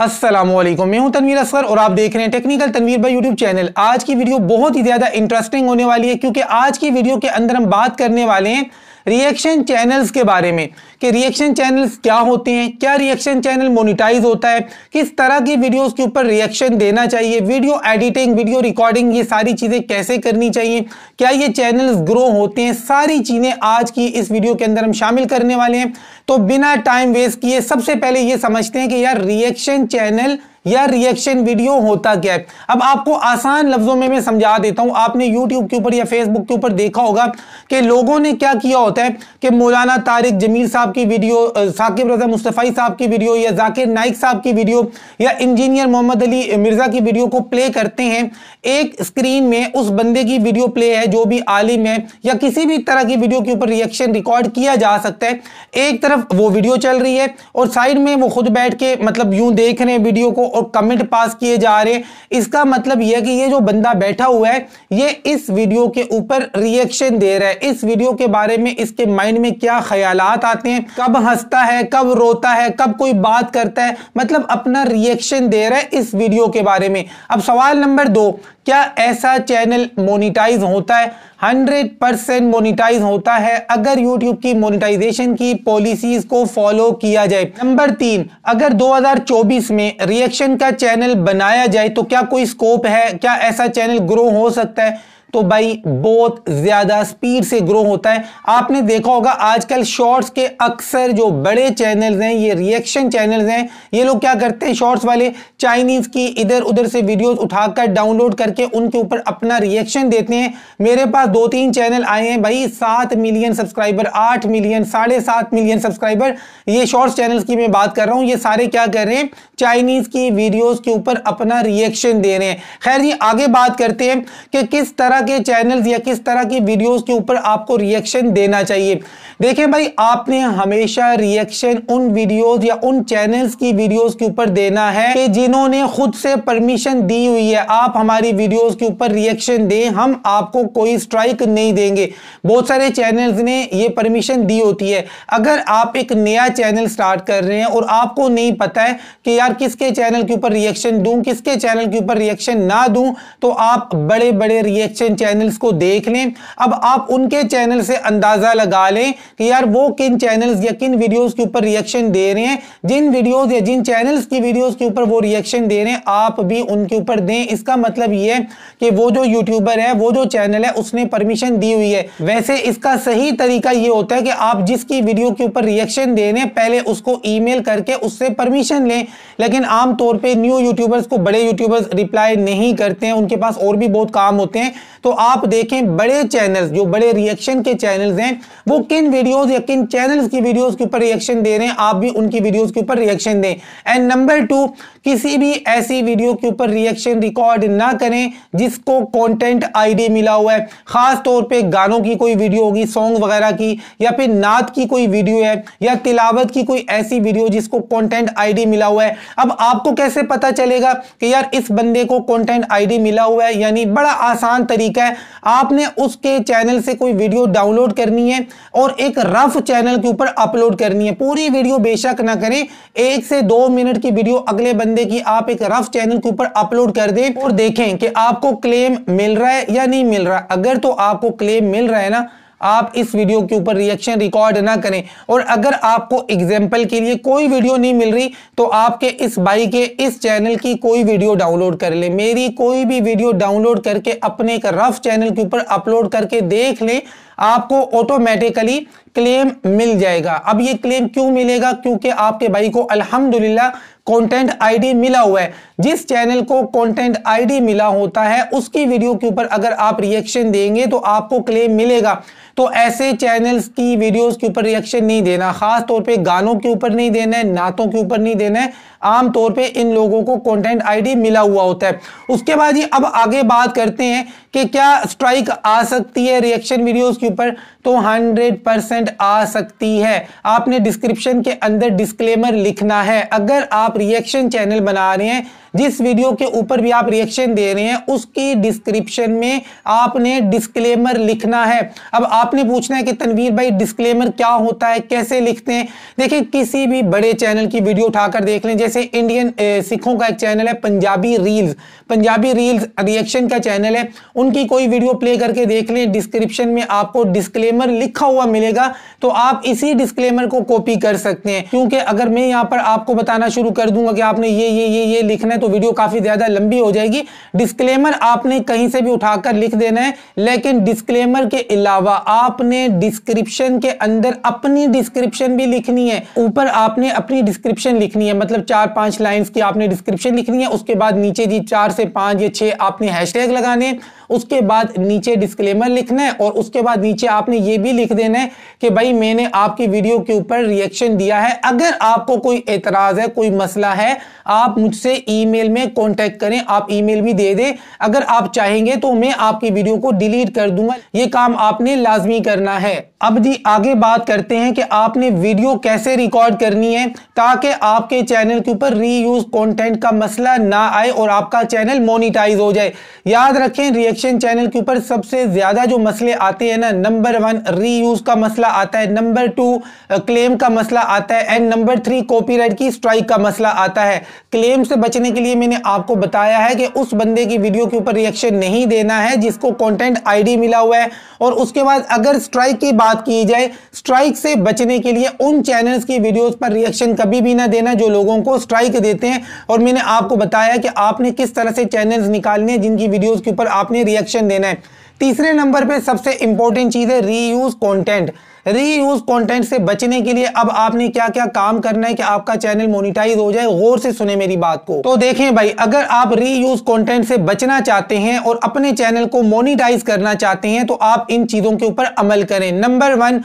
असलम मैं हूं तनवीर असगर और आप देख रहे हैं टेक्निकल तनवीर भाई यूट्यूब चैनल आज की वीडियो बहुत ही ज़्यादा इंटरेस्टिंग होने वाली है क्योंकि आज की वीडियो के अंदर हम बात करने वाले हैं रिएक्शन चैनल्स के बारे में कि रिएक्शन चैनल्स क्या होते हैं क्या रिएक्शन चैनल मोनिटाइज होता है किस तरह की वीडियोस के ऊपर रिएक्शन देना चाहिए वीडियो एडिटिंग वीडियो रिकॉर्डिंग ये सारी चीज़ें कैसे करनी चाहिए क्या ये चैनल्स ग्रो होते हैं सारी चीज़ें आज की इस वीडियो के अंदर हम शामिल करने वाले हैं तो बिना टाइम वेस्ट किए सबसे पहले ये समझते हैं कि यार रिएक्शन चैनल या रिएक्शन वीडियो होता क्या है अब आपको आसान लफ्जों में मैं समझा देता हूं आपने यूट्यूब के ऊपर या फेसबुक के ऊपर देखा होगा कि लोगों ने क्या किया होता है कि मौलाना तारिक जमील साहब की वीडियो साकिब रजा मुस्तफ़ाई साहब की वीडियो या जाकिर नाइक साहब की वीडियो या इंजीनियर मोहम्मद अली मिर्ज़ा की वीडियो को प्ले करते हैं एक स्क्रीन में उस बंदे की वीडियो प्ले है जो भी आलिम है या किसी भी तरह की वीडियो के ऊपर रिएक्शन रिकॉर्ड किया जा सकता है एक तरफ वो वीडियो चल रही है और साइड में वो खुद बैठ के मतलब यूं देख रहे हैं वीडियो को और कमेंट पास किए जा रहे हैं इसका मतलब यह कि ये जो बंदा बैठा हुआ है ये इस वीडियो के ऊपर रिएक्शन दे रहा है इस वीडियो के बारे में इसके माइंड में क्या ख्याल आते हैं कब हंसता है कब रोता है कब कोई बात करता है मतलब अपना रिएक्शन दे रहा है इस वीडियो के बारे में अब सवाल नंबर दो क्या ऐसा चैनल मोनिटाइज होता है 100 परसेंट मोनिटाइज होता है अगर यूट्यूब की मोनिटाइजेशन की पॉलिसीज को फॉलो किया जाए नंबर तीन अगर 2024 में रिएक्शन का चैनल बनाया जाए तो क्या कोई स्कोप है क्या ऐसा चैनल ग्रो हो सकता है तो भाई बहुत ज़्यादा स्पीड से ग्रो होता है आपने देखा होगा आजकल शॉर्ट्स के अक्सर जो बड़े चैनल्स हैं ये रिएक्शन चैनल्स हैं ये लोग क्या करते हैं शॉर्ट्स वाले चाइनीज़ की इधर उधर से वीडियोस उठाकर डाउनलोड करके उनके ऊपर अपना रिएक्शन देते हैं मेरे पास दो तीन चैनल आए हैं भाई सात मिलियन सब्सक्राइबर आठ मिलियन साढ़े सात मिलियन सब्सक्राइबर ये शॉर्ट्स चैनल की मैं बात कर रहा हूँ ये सारे क्या कर रहे हैं चाइनीज़ की वीडियोज़ के ऊपर अपना रिएक्शन दे रहे हैं खैर जी आगे बात करते हैं कि किस तरह तरह के चैनल्स या किस तरह की वीडियोस के ऊपर आपको रिएक्शन देना चाहिए देखें भाई आपने हमेशा रिएक्शन उन वीडियोस या उन चैनल्स की वीडियोस के ऊपर देना है कि जिन्होंने खुद से परमिशन दी हुई है आप हमारी वीडियोस के ऊपर रिएक्शन दें हम आपको कोई स्ट्राइक नहीं देंगे बहुत सारे चैनल्स ने ये परमिशन दी होती है अगर आप एक नया चैनल स्टार्ट कर रहे हैं और आपको नहीं पता है कि यार किसके चैनल के ऊपर रिएक्शन दूँ किसके चैनल के ऊपर रिएक्शन ना दूँ तो आप बड़े बड़े रिएक्शन इन चैनल्स को देख लें अब आप उनके चैनल से अंदाज़ा लगा लें कि यार वो किन चैनल्स या किन वीडियोस के ऊपर रिएक्शन दे रहे हैं जिन वीडियोस या जिन चैनल्स की वीडियोस के ऊपर वो रिएक्शन दे रहे हैं आप भी उनके ऊपर दें इसका मतलब ये है कि वो जो यूट्यूबर है वो जो चैनल है उसने परमिशन दी हुई है वैसे इसका सही तरीका ये होता है कि आप जिसकी वीडियो के ऊपर रिएक्शन दे रहे हैं पहले उसको ईमेल करके उससे परमिशन लें लेकिन आमतौर पर न्यू यूट्यूबर्स को बड़े यूट्यूबर्स रिप्लाई नहीं करते हैं उनके पास और भी बहुत काम होते हैं तो आप देखें बड़े चैनल्स जो बड़े रिएक्शन के चैनल्स हैं वो किन वीडियोस या किन चैनल्स की वीडियोस के ऊपर रिएक्शन दे रहे हैं आप भी उनकी वीडियोस के ऊपर रिएक्शन दें एंड नंबर टू किसी भी ऐसी वीडियो के ऊपर रिएक्शन रिकॉर्ड ना करें जिसको कंटेंट आईडी मिला हुआ है खास तौर पे गानों की कोई वीडियो होगी सॉन्ग वगैरह की या फिर नात की कोई वीडियो है या तिलावत की कोई ऐसी वीडियो जिसको कंटेंट आईडी मिला हुआ है अब आपको कैसे पता चलेगा कि यार इस बंदे को कंटेंट आईडी मिला हुआ है यानी बड़ा आसान तरीका ठीक है आपने उसके चैनल से कोई वीडियो डाउनलोड करनी है और एक रफ चैनल के ऊपर अपलोड करनी है पूरी वीडियो बेशक ना करें एक से दो मिनट की वीडियो अगले बंदे की आप एक रफ चैनल के ऊपर अपलोड कर दें और देखें कि आपको क्लेम मिल रहा है या नहीं मिल रहा अगर तो आपको क्लेम मिल रहा है ना आप इस वीडियो के ऊपर रिएक्शन रिकॉर्ड ना करें और अगर आपको एग्जाम्पल के लिए कोई वीडियो नहीं मिल रही तो आपके इस भाई के इस चैनल की कोई वीडियो डाउनलोड कर लें मेरी कोई भी वीडियो डाउनलोड करके अपने एक रफ चैनल के ऊपर अपलोड करके देख लें आपको ऑटोमेटिकली क्लेम मिल जाएगा अब ये क्लेम क्यों मिलेगा क्योंकि आपके भाई को अल्हम्दुलिल्लाह कंटेंट आईडी मिला हुआ है जिस चैनल को कंटेंट आईडी मिला होता है उसकी वीडियो के ऊपर अगर आप रिएक्शन देंगे तो आपको क्लेम मिलेगा तो ऐसे चैनल्स की वीडियोस के ऊपर रिएक्शन नहीं देना खास तौर पे गानों के ऊपर नहीं देना है नातों के ऊपर नहीं देना है आमतौर पे इन लोगों को कंटेंट आईडी मिला हुआ होता है उसके बाद ये अब आगे बात करते हैं कि क्या स्ट्राइक आ सकती है रिएक्शन वीडियोस के ऊपर तो 100 परसेंट आ सकती है आपने डिस्क्रिप्शन के अंदर डिस्क्लेमर लिखना है अगर आप रिएक्शन चैनल बना रहे हैं जिस वीडियो के ऊपर भी आप रिएक्शन दे रहे हैं उसकी डिस्क्रिप्शन में आपने डिस्क्लेमर लिखना है अब आपने पूछना है कि तनवीर भाई डिस्क्लेमर क्या होता है कैसे लिखते हैं देखिए किसी भी बड़े चैनल की वीडियो उठाकर देख लें जैसे जैसे इंडियन सिखों का एक चैनल है Punjabi reels Punjabi reels reaction का चैनल है उनकी कोई वीडियो प्ले करके देख लें डिस्क्रिप्शन में आपको डिस्क्लेमर लिखा हुआ मिलेगा तो आप इसी डिस्क्लेमर को कॉपी कर सकते हैं क्योंकि अगर मैं यहाँ पर आपको बताना शुरू कर दूंगा कि आपने ये ये ये ये लिखना है तो वीडियो काफ़ी ज़्यादा लंबी हो जाएगी डिस्क्लेमर आपने कहीं से भी उठाकर लिख देना है लेकिन डिस्क्लेमर के अलावा आपने डिस्क्रिप्शन के अंदर अपनी डिस्क्रिप्शन भी लिखनी है ऊपर आपने अपनी डिस्क्रिप्शन लिखनी है मतलब चार चार पांच लाइंस की आपने डिस्क्रिप्शन लिखनी है उसके बाद नीचे जी चार से पांच या छह आपने हैशटैग लगाने हैं उसके बाद नीचे डिस्क्लेमर लिखना है और उसके बाद नीचे आपने ये भी लिख देना है कि भाई मैंने आपकी वीडियो के ऊपर रिएक्शन दिया है अगर आपको कोई एतराज है कोई मसला है आप मुझसे ईमेल में कांटेक्ट करें आप ईमेल भी दे दें अगर आप चाहेंगे तो मैं आपकी वीडियो को डिलीट कर दूंगा ये काम आपने लाजमी करना है अब जी आगे बात करते हैं कि आपने वीडियो कैसे रिकॉर्ड करनी है ताकि आपके चैनल के ऊपर रीयूज कंटेंट का मसला ना आए और आपका चैनल मोनिटाइज हो जाए याद रखें रिएक्शन एजुकेशन चैनल के ऊपर सबसे ज़्यादा जो मसले आते हैं ना नंबर वन री का मसला आता है नंबर टू क्लेम का मसला आता है एंड नंबर थ्री कॉपीराइट की स्ट्राइक का मसला आता है क्लेम से बचने के लिए मैंने आपको बताया है कि उस बंदे की वीडियो के ऊपर रिएक्शन नहीं देना है जिसको कॉन्टेंट आई मिला हुआ है और उसके बाद अगर स्ट्राइक की बात की जाए स्ट्राइक से बचने के लिए उन चैनल्स की वीडियोज़ पर रिएक्शन कभी भी ना देना जो लोगों को स्ट्राइक देते हैं और मैंने आपको बताया कि आपने किस तरह से चैनल्स निकालने जिनकी वीडियोज़ के ऊपर आपने रिएक्शन देना है तीसरे नंबर पे सबसे इंपॉर्टेंट चीज़ है रीयूज कंटेंट रीयूज कंटेंट से बचने के लिए अब आपने क्या क्या काम करना है कि आपका चैनल मोनिटाइज हो जाए गौर से सुने मेरी बात को तो देखें भाई अगर आप रीयूज कंटेंट से बचना चाहते हैं और अपने चैनल को मोनिटाइज करना चाहते हैं तो आप इन चीज़ों के ऊपर अमल करें नंबर वन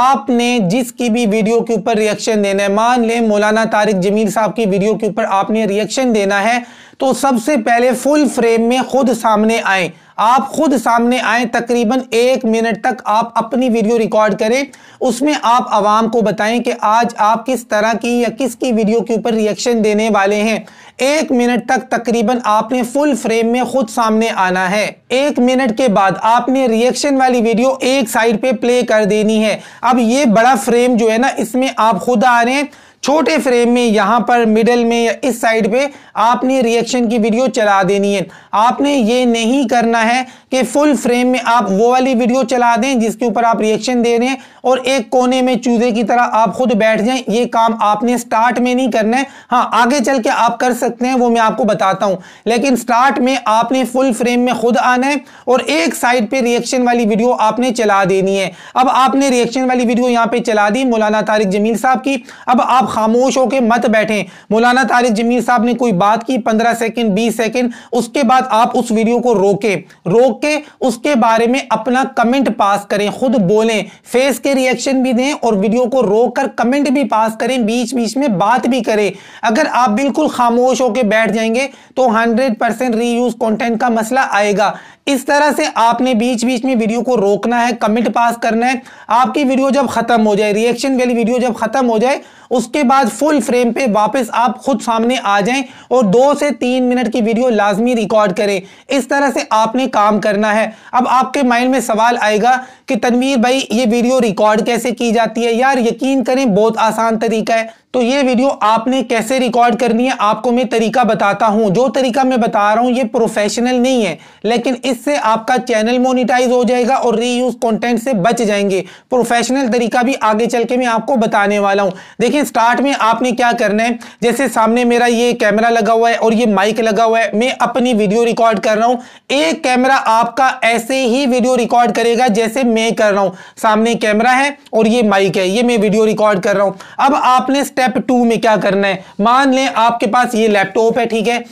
आपने जिसकी भी वीडियो के ऊपर रिएक्शन देना है मान लें मौलाना तारिक जमील साहब की वीडियो के ऊपर आपने रिएक्शन देना है तो सबसे पहले फुल फ्रेम में खुद सामने आए आप खुद सामने आए तकरीबन एक मिनट तक आप अपनी वीडियो रिकॉर्ड करें उसमें आप आवाम को बताएं कि आज आप किस तरह की या किसकी वीडियो के ऊपर रिएक्शन देने वाले हैं एक मिनट तक तकरीबन आपने फुल फ्रेम में खुद सामने आना है एक मिनट के बाद आपने रिएक्शन वाली वीडियो एक साइड पे प्ले कर देनी है अब ये बड़ा फ्रेम जो है ना इसमें आप खुद आ रहे हैं छोटे फ्रेम में यहां पर मिडल में या इस साइड पे आपने रिएक्शन की वीडियो चला देनी है आपने ये नहीं करना है कि फुल फ्रेम में आप वो वाली वीडियो चला दें जिसके ऊपर आप रिएक्शन दे रहे हैं और एक कोने में चूजे की तरह आप खुद बैठ जाएं ये काम आपने स्टार्ट में नहीं करना है हाँ आगे चल के आप कर सकते हैं वो मैं आपको बताता हूँ लेकिन स्टार्ट में आपने फुल फ्रेम में खुद आना है और एक साइड पर रिएक्शन वाली वीडियो आपने चला देनी है अब आपने रिएक्शन वाली वीडियो यहां पर चला दी मौलाना तारिक जमील साहब की अब आप खामोश होकर मत बैठें मौलाना तारिक जमीर साहब ने कोई बात की पंद्रह सेकेंड बीस सेकेंड उसके बाद आप उस वीडियो को रोके रोक के उसके बारे में अपना कमेंट पास करें खुद बोलें फेस के रिएक्शन भी दें और वीडियो को रोक कर कमेंट भी पास करें बीच बीच में बात भी करें अगर आप बिल्कुल खामोश होकर बैठ जाएंगे तो हंड्रेड परसेंट रीयूज कंटेंट का मसला आएगा इस तरह से आपने बीच बीच में वीडियो को रोकना है कमेंट पास करना है आपकी वीडियो जब खत्म हो जाए रिएक्शन वाली वीडियो जब खत्म हो जाए उसके बाद फुल फ्रेम पे वापस आप खुद सामने आ जाएं और दो से तीन मिनट की वीडियो लाजमी रिकॉर्ड करें इस तरह से आपने काम करना है अब आपके माइंड में सवाल आएगा कि तनवीर भाई ये वीडियो रिकॉर्ड कैसे की जाती है यार यकीन करें बहुत आसान तरीका है तो ये वीडियो आपने कैसे रिकॉर्ड करनी है आपको मैं तरीका बताता हूं जो तरीका मैं बता रहा हूं ये प्रोफेशनल नहीं है लेकिन इससे आपका चैनल मोनिटाइज हो जाएगा और रीयूज कंटेंट से बच जाएंगे प्रोफेशनल तरीका भी आगे चल के मैं आपको बताने वाला हूं देखिए स्टार्ट में आपने क्या करना है जैसे सामने मेरा ये कैमरा लगा हुआ है और ये माइक लगा हुआ है मैं अपनी वीडियो रिकॉर्ड कर रहा हूँ एक कैमरा आपका ऐसे ही वीडियो रिकॉर्ड करेगा जैसे मैं कर रहा हूँ सामने कैमरा है और ये माइक है ये मैं वीडियो रिकॉर्ड कर रहा हूँ अब आपने स्टेप टू में क्या करना है मान लें आपके पास ये लैपटॉप है ठीक है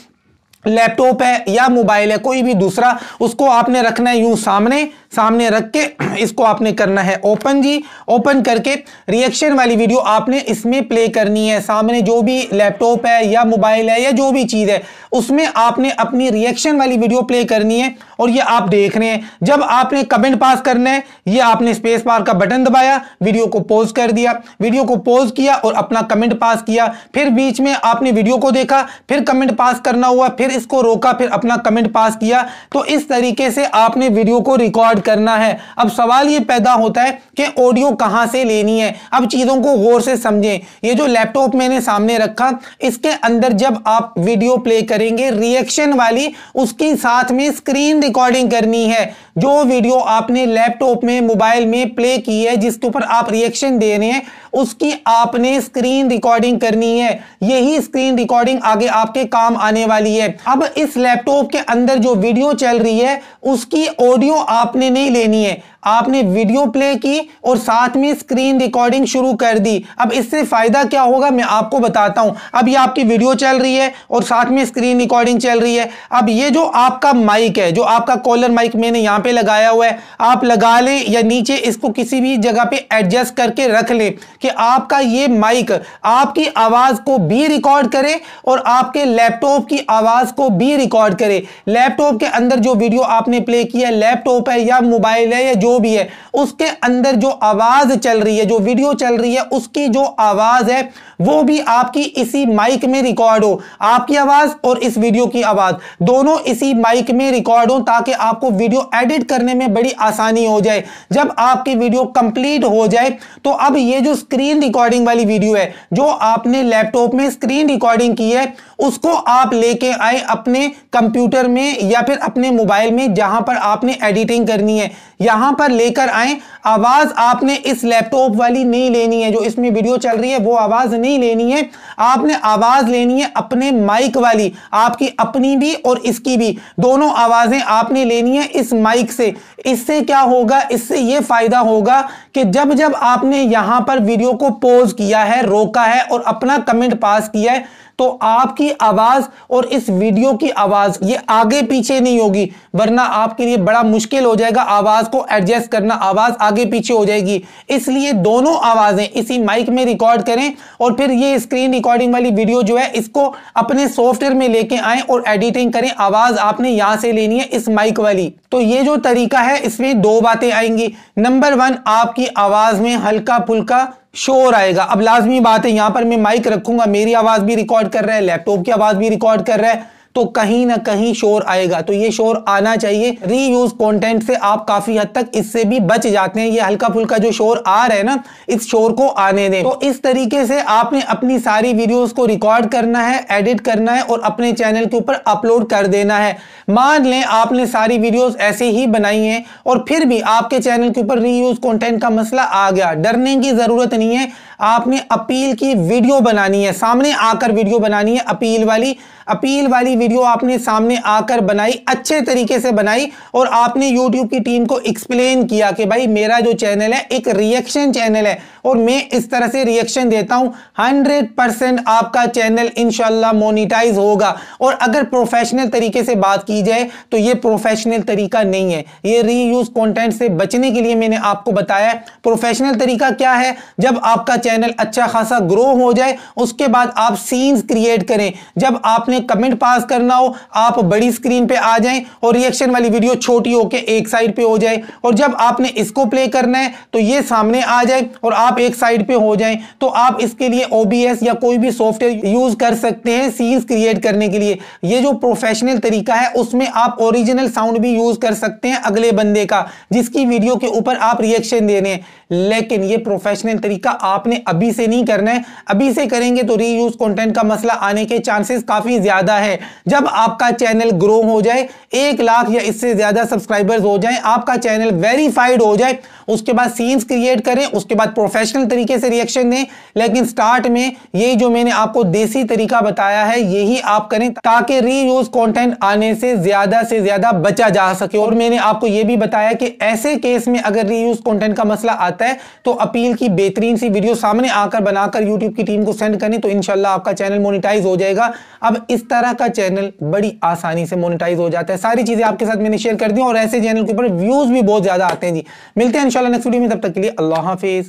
लैपटॉप है या मोबाइल है कोई भी दूसरा उसको आपने रखना है यूं सामने सामने रख के इसको आपने करना है ओपन जी ओपन करके रिएक्शन वाली वीडियो आपने इसमें प्ले करनी है सामने जो भी लैपटॉप है या मोबाइल है या जो भी चीज़ है उसमें आपने अपनी रिएक्शन वाली वीडियो प्ले करनी है और ये आप देख रहे हैं जब आपने कमेंट पास करना है ये आपने स्पेस बार का बटन दबाया वीडियो को पॉज कर दिया वीडियो को पॉज किया और अपना कमेंट पास किया फिर बीच में आपने वीडियो को देखा फिर कमेंट पास करना हुआ फिर इसको रोका फिर अपना कमेंट पास किया तो इस तरीके से आपने वीडियो को रिकॉर्ड करना है अब सवाल ये पैदा होता है कि ऑडियो कहाँ से लेनी है अब चीज़ों को गौर से समझें ये जो लैपटॉप मैंने सामने रखा इसके अंदर जब आप वीडियो प्ले करेंगे रिएक्शन वाली उसके साथ में स्क्रीन रिकॉर्डिंग करनी है जो वीडियो आपने लैपटॉप में मोबाइल में प्ले की है जिसके ऊपर आप रिएक्शन दे रहे हैं उसकी आपने स्क्रीन रिकॉर्डिंग करनी है यही स्क्रीन रिकॉर्डिंग आगे आपके काम आने वाली है अब इस लैपटॉप के अंदर जो वीडियो चल रही है उसकी ऑडियो आपने नहीं लेनी है आपने वीडियो प्ले की और साथ में स्क्रीन रिकॉर्डिंग शुरू कर दी अब इससे फ़ायदा क्या होगा मैं आपको बताता हूं अब ये आपकी वीडियो चल रही है और साथ में स्क्रीन रिकॉर्डिंग चल रही है अब ये जो आपका माइक है जो आपका कॉलर माइक मैंने यहां पे लगाया हुआ है आप लगा लें या नीचे इसको किसी भी जगह पे एडजस्ट करके रख लें कि आपका ये माइक आपकी आवाज़ को भी रिकॉर्ड करे और आपके लैपटॉप की आवाज़ को भी रिकॉर्ड करे लैपटॉप के अंदर जो वीडियो आपने प्ले किया लैपटॉप है या मोबाइल है या जो भी है उसके अंदर जो आवाज़ चल रही है जो वीडियो चल रही है उसकी जो आवाज़ है वो भी आपकी इसी माइक में रिकॉर्ड हो आपकी आवाज़ और इस वीडियो की आवाज़ दोनों इसी माइक में रिकॉर्ड हो ताकि आपको वीडियो एडिट करने में बड़ी आसानी हो जाए जब आपकी वीडियो कंप्लीट हो जाए तो अब ये जो स्क्रीन रिकॉर्डिंग वाली वीडियो है जो आपने लैपटॉप में स्क्रीन रिकॉर्डिंग की है उसको आप लेके आए अपने कंप्यूटर में या फिर अपने मोबाइल में जहां पर आपने एडिटिंग करनी है यहां पर लेकर आए आवाज आपने इस लैपटॉप वाली नहीं लेनी है जो इसमें वीडियो चल रही है वो आवाज नहीं लेनी है आपने आवाज लेनी है अपने माइक वाली आपकी अपनी भी और इसकी भी दोनों आवाजें आपने लेनी है इस माइक से इससे क्या होगा इससे ये फायदा होगा कि जब जब आपने यहां पर वीडियो को पोज किया है रोका है और अपना कमेंट पास किया है तो आपकी की आवाज और इस वीडियो की आवाज ये आगे पीछे नहीं होगी वरना आपके लिए बड़ा मुश्किल हो जाएगा आवाज को एडजस्ट करना आवाज आगे पीछे हो जाएगी इसलिए दोनों आवाजें इसी माइक में रिकॉर्ड करें और फिर ये स्क्रीन रिकॉर्डिंग वाली वीडियो जो है इसको अपने सॉफ्टवेयर में लेके आए और एडिटिंग करें आवाज आपने यहां से लेनी है इस माइक वाली तो ये जो तरीका है इसमें दो बातें आएंगी नंबर वन आपकी आवाज में हल्का फुल्का शोर आएगा अब लाजमी बात है यहां पर मैं माइक रखूंगा मेरी आवाज भी रिकॉर्ड कर रहा है लैपटॉप की आवाज भी रिकॉर्ड कर रहा है तो कहीं ना कहीं शोर आएगा तो ये शोर आना चाहिए रीयूज कंटेंट से आप काफी हद तक इससे भी बच जाते हैं ये हल्का फुल्का जो शोर आ रहा है ना इस शोर को आने दें तो इस तरीके से आपने अपनी सारी वीडियोस को रिकॉर्ड करना है एडिट करना है और अपने चैनल के ऊपर अपलोड कर देना है मान लें आपने सारी वीडियोज ऐसे ही बनाई है और फिर भी आपके चैनल के ऊपर रीयूज कॉन्टेंट का मसला आ गया डरने की जरूरत नहीं है आपने अपील की वीडियो बनानी है सामने आकर वीडियो बनानी है अपील वाली अपील वाली वीडियो आपने सामने आकर बनाई अच्छे तरीके से बनाई और आपने यूट्यूब की टीम को एक्सप्लेन किया कि भाई मेरा जो चैनल है एक रिएक्शन चैनल है और मैं इस तरह से रिएक्शन देता हूं हंड्रेड परसेंट आपका चैनल इनशाला मोनिटाइज होगा और अगर प्रोफेशनल तरीके से बात की जाए तो ये प्रोफेशनल तरीका नहीं है ये रीयूज कंटेंट से बचने के लिए मैंने आपको बताया प्रोफेशनल तरीका क्या है जब आपका चैनल अच्छा खासा ग्रो हो जाए उसके बाद आप सीन्स क्रिएट करें जब आपने कमेंट पास कर करना हो आप बड़ी स्क्रीन पे आ जाएं और रिएक्शन वाली वीडियो छोटी होके एक साइड पे हो जाए और जब आपने इसको प्ले करना है तो ये सामने आ जाए और आप एक साइड पे हो जाएं तो आप इसके लिए ओबीएस या कोई भी सॉफ्टवेयर यूज कर सकते हैं सीन्स क्रिएट करने के लिए ये जो प्रोफेशनल तरीका है उसमें आप ओरिजिनल साउंड भी यूज कर सकते हैं अगले बंदे का जिसकी वीडियो के ऊपर आप रिएक्शन दे रहे हैं लेकिन ये प्रोफेशनल तरीका आपने अभी से नहीं करना है अभी से करेंगे तो रीयूज कंटेंट का मसला आने के चांसेस काफी ज्यादा है जब आपका चैनल ग्रो हो जाए एक लाख या इससे ज़्यादा सब्सक्राइबर्स हो जाए आपका चैनल वेरीफाइड हो जाए उसके बाद सीन्स क्रिएट करें उसके बाद प्रोफेशनल तरीके से रिएक्शन दें लेकिन स्टार्ट में यही जो मैंने आपको देसी तरीका बताया है यही आप करें ताकि रीयूज कंटेंट आने से ज़्यादा से ज़्यादा बचा जा सके और मैंने आपको यह भी बताया कि ऐसे केस में अगर रीयूज कंटेंट का मसला आता है तो अपील की बेहतरीन सी वीडियो सामने आकर बनाकर यूट्यूब की टीम को सेंड करें तो इनशाला आपका चैनल मोनिटाइज हो जाएगा अब इस तरह का चैनल चैनल बड़ी आसानी से मोनिटाइज हो जाता है सारी चीज़ें आपके साथ मैंने शेयर कर दी और ऐसे चैनल के ऊपर व्यूज़ भी बहुत ज़्यादा आते हैं जी मिलते हैं इंशाल्लाह नेक्स्ट वीडियो में तब तक के लिए अल्लाह हाफिज़